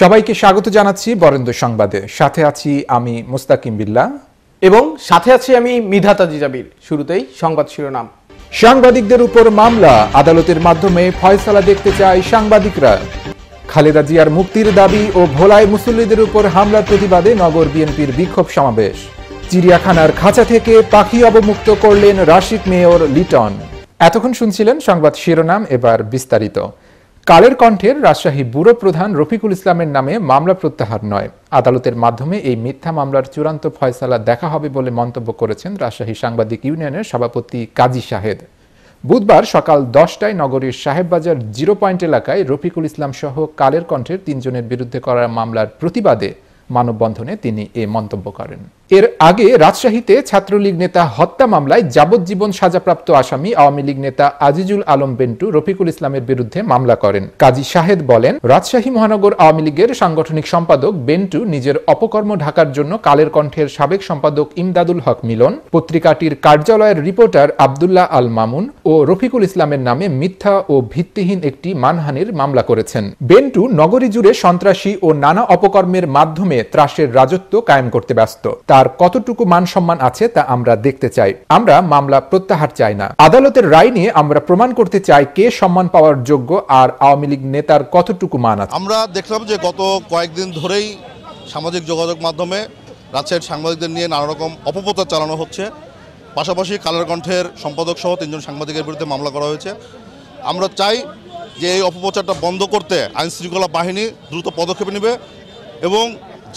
সবাইকে স্বাগত জানাচ্ছি বরেন্দ্র সংবাদে সাথে আছি আমি মুস্তাকিম বিল্লা এবং সাথে আছি আমি মিধা তাজিজাবির শুরুতেই সংবাদ শিরোনাম সাংবাদিকদের উপর মামলা আদালতের মাধ্যমে ফয়সালা দেখতে চায় সাংবাদিকরা খালেদা জিয়ার মুক্তির দাবি ও ভোলায় মুসল্লিদের উপর হামলার প্রতিবাদে নগর বিএনপির বিক্ষোভ সমাবেশ চিড়িয়াখানার খাঁচা থেকে পাখি অবমুক্ত করলেন রাশিদ মেয়র লিটন এতক্ষণ শুনছিলেন সংবাদ শিরোনাম এবার বিস্তারিত কালের কণ্ঠের রাজশাহী ব্যুরো প্রধান রফিকুল ইসলামের নামে মামলা প্রত্যাহার নয় আদালতের মাধ্যমে এই মিথ্যা মামলার চূড়ান্ত ফয়সালা দেখা হবে বলে মন্তব্য করেছেন রাজশাহী সাংবাদিক ইউনিয়নের সভাপতি কাজী শাহেদ বুধবার সকাল দশটায় নগরীর সাহেববাজার জিরো পয়েন্ট এলাকায় রফিকুল ইসলাম সহ কালের কণ্ঠের তিনজনের বিরুদ্ধে করা মামলার প্রতিবাদে মানববন্ধনে তিনি এ মন্তব্য করেন এর আগে রাজশাহীতে ছাত্রলীগ নেতা হত্যা মামলায় যাবজ্জীবন সাজাপ্রাপ্ত আসামি আওয়ামী লীগ নেতা আজিজুল আলম বেন্টু রফিকুল ইসলামের বিরুদ্ধে মামলা করেন কাজী শাহেদ বলেন রাজশাহী মহানগর আওয়ামী লীগের সাংগঠনিক সম্পাদক বেন্টু নিজের অপকর্ম ঢাকার জন্য কালের কণ্ঠের সাবেক সম্পাদক ইমদাদুল হক মিলন পত্রিকাটির কার্যালয়ের রিপোর্টার আবদুল্লাহ আল মামুন ও রফিকুল ইসলামের নামে মিথ্যা ও ভিত্তিহীন একটি মানহানির মামলা করেছেন বেন্টু নগরী জুড়ে সন্ত্রাসী ও নানা অপকর্মের মাধ্যমে ত্রাসের রাজত্ব কায়েম করতে ব্যস্ত তার কতটুকু মান সম্মান আছে তা আমরা দেখতে চাই আমরা মামলা প্রত্যাহার চাই না আদালতের রায় নিয়ে আমরা প্রমাণ করতে চাই কে সম্মান পাওয়ার যোগ্য আর আওয়ামী লীগ নেতার কতটুকু মান আছে আমরা দেখলাম যে গত কয়েকদিন ধরেই সামাজিক যোগাযোগ মাধ্যমে রাজশাহীর সাংবাদিকদের নিয়ে নানা রকম অপপ্রচার চালানো হচ্ছে পাশাপাশি কালার কণ্ঠের সম্পাদক সহ তিনজন সাংবাদিকের বিরুদ্ধে মামলা করা হয়েছে আমরা চাই যে এই অপপ্রচারটা বন্ধ করতে আইন শৃঙ্খলা বাহিনী দ্রুত পদক্ষেপ নেবে এবং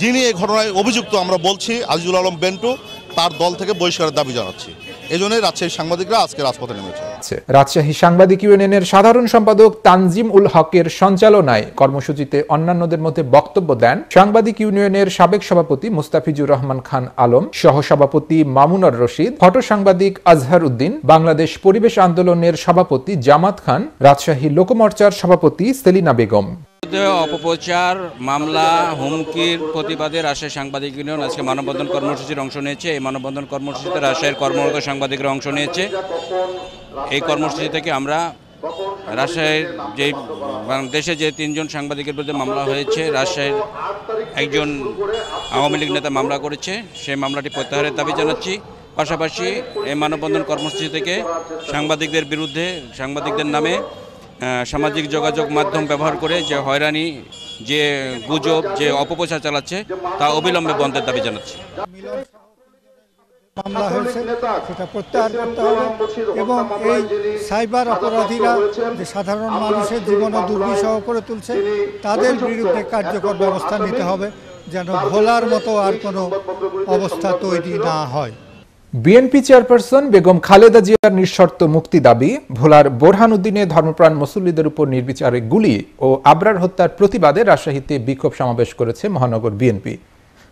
যিনি এই ঘটনায় অভিযুক্ত আমরা বলছি আজিজুল আলম বেন্টু তার দল থেকে বহিষ্কারের দাবি জানাচ্ছি এজন্যই রাজশাহী সাংবাদিকরা আজকে রাজপথে নেমেছে আচ্ছা, রাজশাহী সাংবাদিক ইউনিয়নের সাধারণ সম্পাদক তানজিম উল হকের সঞ্চালনায় কর্মসূচিতে অন্যান্যদের মধ্যে বক্তব্য দেন সাংবাদিক ইউনিয়নের সাবেক সভাপতি মুস্তাফিজুর রহমান খান আলম সহসভাপতি মামুনর রশিদ ফটো সাংবাদিক আজহার উদ্দিন বাংলাদেশ পরিবেশ আন্দোলনের সভাপতি জামাত খান রাজশাহী লোকমর্চার সভাপতি সেলিনা বেগম বিরুদ্ধে অপপ্রচার মামলা হুমকির প্রতিবাদে রাজশাহী সাংবাদিক ইউনিয়ন আজকে মানববন্ধন কর্মসূচির অংশ নিয়েছে এই মানববন্ধন কর্মসূচিতে রাজশাহীর কর্মরত সাংবাদিকরা অংশ নিয়েছে এই কর্মসূচি থেকে আমরা রাজশাহীর যে মানে দেশে যে তিনজন সাংবাদিকের বিরুদ্ধে মামলা হয়েছে রাজশাহীর একজন আওয়ামী লীগ নেতা মামলা করেছে সেই মামলাটি প্রত্যাহারের দাবি জানাচ্ছি পাশাপাশি এই মানববন্ধন কর্মসূচি থেকে সাংবাদিকদের বিরুদ্ধে সাংবাদিকদের নামে সামাজিক যোগাযোগ মাধ্যম ব্যবহার করে যে হয়রানি যে গুজব যে অপপ্রচার চালাচ্ছে তা অবিলম্বে বন্ধের দাবি জানাচ্ছে মামলা হয়েছে সেটা প্রত্যাহার করতে হবে এবং এই সাইবার অপরাধীরা যে সাধারণ মানুষের জীবনে দুর্বিষহ করে তুলছে তাদের বিরুদ্ধে কার্যকর ব্যবস্থা নিতে হবে যেন ভোলার মতো আর কোনো অবস্থা তৈরি না হয় বিএনপি চেয়ারপারসন বেগম খালেদা জিয়ার নিঃশর্ত মুক্তি দাবি ভোলার উদ্দিনে ধর্মপ্রাণ মুসল্লিদের উপর নির্বিচারে গুলি ও আবরার হত্যার প্রতিবাদে রাজশাহীতে বিক্ষোভ সমাবেশ করেছে মহানগর বিএনপি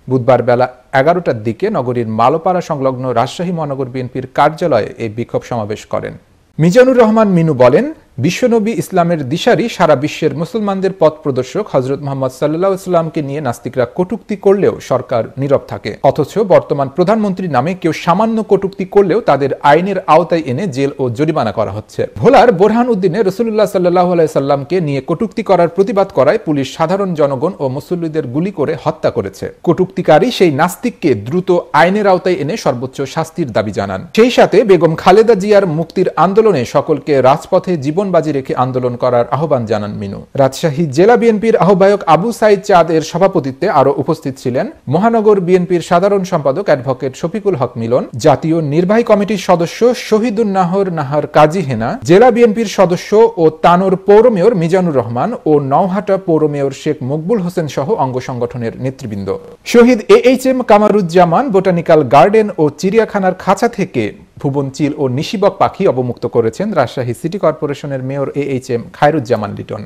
বুধবার বেলা এগারোটার দিকে নগরীর মালোপাড়া সংলগ্ন রাজশাহী মহানগর বিএনপির কার্যালয়ে এই বিক্ষোভ সমাবেশ করেন মিজানুর রহমান মিনু বলেন বিশ্বনবী ইসলামের দিশারি সারা বিশ্বের মুসলমানদের পথ প্রদর্শক হজরত মোহাম্মদ সাল্লাহ ইসলামকে নিয়ে নাস্তিকরা কটুক্তি করলেও সরকার নীরব থাকে অথচ বর্তমান প্রধানমন্ত্রী নামে কেউ সামান্য কটুক্তি করলেও তাদের আইনের আওতায় এনে জেল ও জরিমানা করা হচ্ছে ভোলার বোরহান উদ্দিনে রসুল্লাহ সাল্লাহ সাল্লামকে নিয়ে কটুক্তি করার প্রতিবাদ করায় পুলিশ সাধারণ জনগণ ও মুসল্লিদের গুলি করে হত্যা করেছে কটুক্তিকারী সেই নাস্তিককে দ্রুত আইনের আওতায় এনে সর্বোচ্চ শাস্তির দাবি জানান সেই সাথে বেগম খালেদা জিয়ার মুক্তির আন্দোলনে সকলকে রাজপথে জীবন জীবন বাজি রেখে আন্দোলন করার আহ্বান জানান মিনু রাজশাহী জেলা বিএনপির আহ্বায়ক আবু সাইদ চাঁদ এর সভাপতিত্বে আরো উপস্থিত ছিলেন মহানগর বিএনপির সাধারণ সম্পাদক অ্যাডভোকেট শফিকুল হক মিলন জাতীয় নির্বাহী কমিটির সদস্য শহীদুন নাহর নাহার কাজী হেনা জেলা বিএনপির সদস্য ও তানোর পৌর মেয়র মিজানুর রহমান ও নওহাটা পৌর মেয়র শেখ মকবুল হোসেন সহ অঙ্গ সংগঠনের নেতৃবৃন্দ শহীদ এ এইচ এম কামারুজ্জামান বোটানিক্যাল গার্ডেন ও চিড়িয়াখানার খাঁচা থেকে ভুবনচিল ও নিশিবক পাখি অবমুক্ত করেছেন রাজশাহী সিটি কর্পোরেশনের মেয়র এ এইচ এম খায়রুজ্জামান লিটন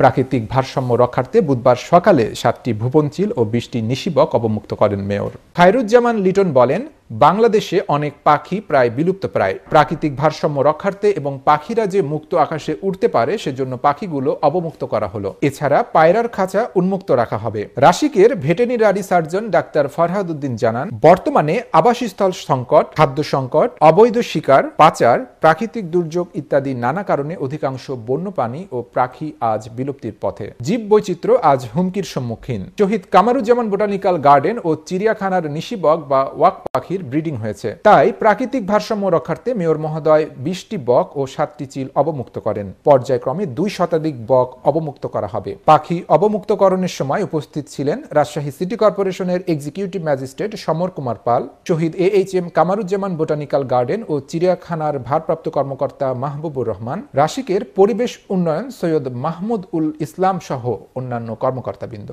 প্রাকৃতিক ভারসাম্য রক্ষার্থে বুধবার সকালে সাতটি ভুবনচিল ও বিশটি নিশিবক অবমুক্ত করেন মেয়র খায়রুজ্জামান লিটন বলেন বাংলাদেশে অনেক পাখি প্রায় বিলুপ্ত প্রায় প্রাকৃতিক ভারসাম্য রক্ষার্থে এবং পাখিরা যে মুক্ত আকাশে উঠতে পারে সেজন্য পাখিগুলো অবমুক্ত করা হলো এছাড়া পায়রার খাঁচা উন্মুক্ত রাখা হবে রাশিকের veterinary surgeon doctor Farhad Uddin জানান বর্তমানে আবাসস্থল সংকট খাদ্য সংকট অবৈধ শিকার পাচার প্রাকৃতিক দুর্যোগ ইত্যাদি নানা কারণে অধিকাংশ বন্য প্রাণী ও পাখি আজ বিলুপ্তির পথে জীব বৈচিত্র্য আজ হুমকির সম্মুখীন শহীদ কামারুজ্জামান বোটানিক্যাল গার্ডেন ও চিড়িয়াখানার নিশিবক বা ওয়াক পাখির পাখির ব্রিডিং হয়েছে তাই প্রাকৃতিক ভারসাম্য রক্ষার্থে মেয়র মহোদয় বিশটি বক ও সাতটি চিল অবমুক্ত করেন পর্যায়ক্রমে দুই শতাধিক বক অবমুক্ত করা হবে পাখি অবমুক্তকরণের সময় উপস্থিত ছিলেন রাজশাহী সিটি কর্পোরেশনের executive magistrate Samar Kumar Pal Shaheed A H M Kamaruzzaman botanical garden ও চিড়িয়াখানার ভারপ্রাপ্ত কর্মকর্তা মাহবুবুর রহমান রাশিকের পরিবেশ উন্নয়ন সৈয়দ মাহমুদ উল ইসলাম সহ অন্যান্য কর্মকর্তাবৃন্দ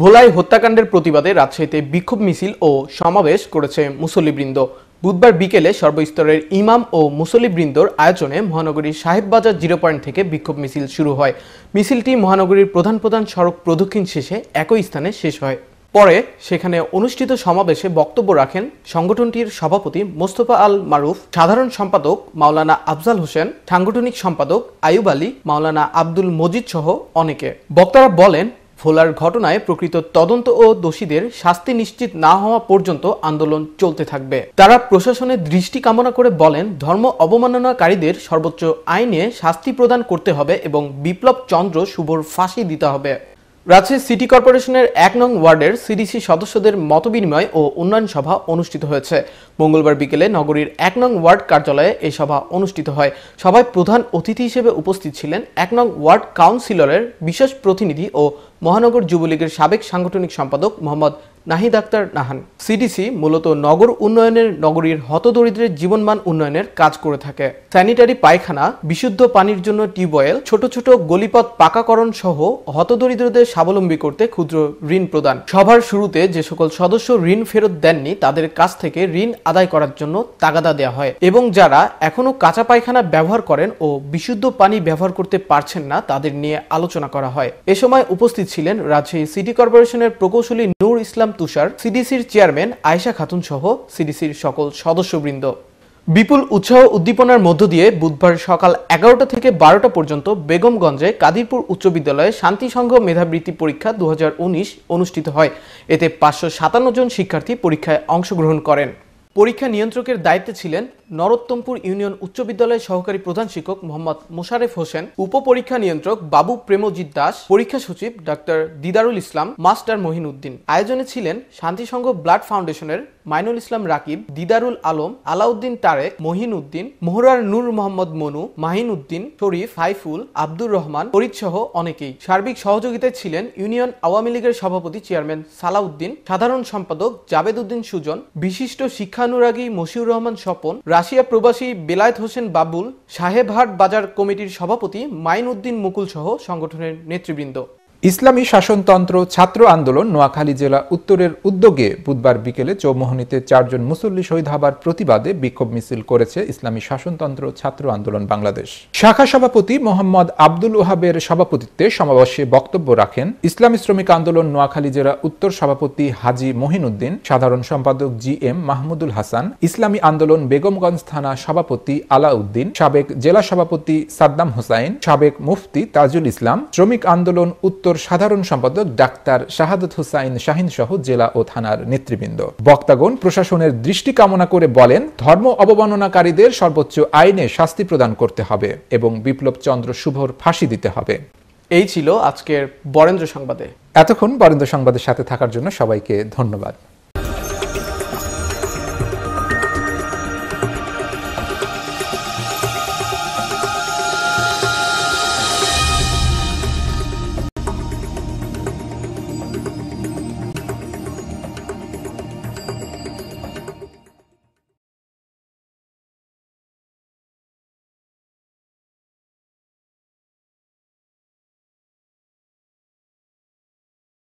ভোলাই হত্যাকাণ্ডের প্রতিবাদে রাজশাহীতে বিক্ষোভ মিছিল ও সমাবেশ করেছে মুসল্লিবৃন্দ বুধবার বিকেলে সর্বস্তরের ইমাম ও মুসল্লিবৃন্দর আয়োজনে মহানগরীর সাহেববাজার জিরো পয়েন্ট থেকে বিক্ষোভ মিছিল শুরু হয় মিছিলটি মহানগরীর প্রধান প্রধান সড়ক প্রদক্ষিণ শেষে একই স্থানে শেষ হয় পরে সেখানে অনুষ্ঠিত সমাবেশে বক্তব্য রাখেন সংগঠনটির সভাপতি মোস্তফা আল মারুফ সাধারণ সম্পাদক মাওলানা আফজাল হোসেন সাংগঠনিক সম্পাদক আয়ুব আলী মাওলানা আব্দুল মজিদ সহ অনেকে বক্তারা বলেন ভোলার ঘটনায় প্রকৃত তদন্ত ও দোষীদের শাস্তি নিশ্চিত না হওয়া পর্যন্ত আন্দোলন চলতে থাকবে তারা প্রশাসনের দৃষ্টি কামনা করে বলেন ধর্ম অবমাননাকারীদের সর্বোচ্চ আইনে শাস্তি প্রদান করতে হবে এবং বিপ্লব চন্দ্র শুভর ফাঁসি দিতে হবে রাজশাহী সিটি কর্পোরেশনের এক নং ওয়ার্ডের সিডিসি সদস্যদের মতবিনিময় ও উন্নয়ন সভা অনুষ্ঠিত হয়েছে মঙ্গলবার বিকেলে নগরীর এক নং ওয়ার্ড কার্যালয়ে এই সভা অনুষ্ঠিত হয় সভায় প্রধান অতিথি হিসেবে উপস্থিত ছিলেন এক নং ওয়ার্ড কাউন্সিলরের বিশেষ প্রতিনিধি ও মহানগর যুবলীগের সাবেক সাংগঠনিক সম্পাদক মোহাম্মদ নাহি ডাক্তার নাহান সিডিসি মূলত নগর উন্নয়নের নগরীর হতদরিদ্রের জীবনমান উন্নয়নের কাজ করে থাকে স্যানিটারি পায়খানা বিশুদ্ধ পানির জন্য টিউবওয়েল ছোট ছোট গলিপথ পাকাকরণ সহ হতদরিদ্রদের স্বাবলম্বী করতে ক্ষুদ্র ঋণ প্রদান সভার শুরুতে যে সকল সদস্য ঋণ ফেরত দেননি তাদের কাছ থেকে ঋণ আদায় করার জন্য তাগাদা দেওয়া হয় এবং যারা এখনও কাঁচা পায়খানা ব্যবহার করেন ও বিশুদ্ধ পানি ব্যবহার করতে পারছেন না তাদের নিয়ে আলোচনা করা হয় এ সময় উপস্থিত ছিলেন রাজশাহী সিটি কর্পোরেশনের প্রকৌশলী নূর ইসলাম তুষার সিডিসির চেয়ারম্যান আয়শা খাতুন সহ সিডিসির সকল সদস্যবৃন্দ বিপুল উৎসাহ উদ্দীপনার মধ্য দিয়ে বুধবার সকাল এগারোটা থেকে বারোটা পর্যন্ত বেগমগঞ্জে কাদিরপুর উচ্চ বিদ্যালয়ে শান্তিসংঘ মেধাবৃত্তি পরীক্ষা দু অনুষ্ঠিত হয় এতে পাঁচশো সাতান্ন জন শিক্ষার্থী পরীক্ষায় অংশগ্রহণ করেন পরীক্ষা নিয়ন্ত্রকের দায়িত্বে ছিলেন নরোত্তমপুর ইউনিয়ন উচ্চ বিদ্যালয়ের সহকারী প্রধান শিক্ষক মোহাম্মদ মোশারেফ হোসেন উপপরীক্ষা নিয়ন্ত্রক বাবু প্রেমজিৎ দাস পরীক্ষা সচিব ডাক্তার দিদারুল ইসলাম মাস্টার মহিন উদ্দিন আয়োজনে ছিলেন শান্তিসংঘ ব্লাড ফাউন্ডেশনের মাইনুল ইসলাম রাকিব দিদারুল আলম আলাউদ্দিন তারেক মহিন উদ্দিন মোহরার নূর মোহাম্মদ মনু মাহিন উদ্দিন শরীফ হাইফুল আব্দুর রহমান ফরিদ সহ অনেকেই সার্বিক সহযোগিতায় ছিলেন ইউনিয়ন আওয়ামী লীগের সভাপতি চেয়ারম্যান সালাউদ্দিন সাধারণ সম্পাদক জাবেদ উদ্দিন সুজন বিশিষ্ট শিক্ষানুরাগী মশিউর রহমান স্বপন রাশিয়া প্রবাসী বেলায়েত হোসেন বাবুল সাহেবহাট বাজার কমিটির সভাপতি মাইন উদ্দিন মুকুল সহ সংগঠনের নেতৃবৃন্দ ইসলামী শাসনতন্ত্র ছাত্র আন্দোলন নোয়াখালী জেলা উত্তরের উদ্যোগে বুধবার বিকেলে চৌমোহনীতে চারজন মুসল্লি শহীদ হবার প্রতিবাদে বিক্ষোভ মিছিল করেছে ইসলামী শাসনতন্ত্র ছাত্র আন্দোলন বাংলাদেশ শাখা সভাপতি মোহাম্মদ আব্দুল ওহাবের সভাপতিত্বে সমাবেশে বক্তব্য রাখেন ইসলামী শ্রমিক আন্দোলন নোয়াখালী জেলা উত্তর সভাপতি হাজি উদ্দিন সাধারণ সম্পাদক জি এম মাহমুদুল হাসান ইসলামী আন্দোলন বেগমগঞ্জ থানা সভাপতি আলাউদ্দিন সাবেক জেলা সভাপতি সাদ্দাম হোসাইন সাবেক মুফতি তাজুল ইসলাম শ্রমিক আন্দোলন উত্তর দপ্তর সাধারণ সম্পাদক ডাক্তার শাহাদত হুসাইন শাহিন সহ জেলা ও থানার নেতৃবৃন্দ বক্তাগণ প্রশাসনের দৃষ্টি কামনা করে বলেন ধর্ম অবমাননাকারীদের সর্বোচ্চ আইনে শাস্তি প্রদান করতে হবে এবং বিপ্লব চন্দ্র শুভর ফাঁসি দিতে হবে এই ছিল আজকের বরেন্দ্র সংবাদে এতক্ষণ বরেন্দ্র সংবাদের সাথে থাকার জন্য সবাইকে ধন্যবাদ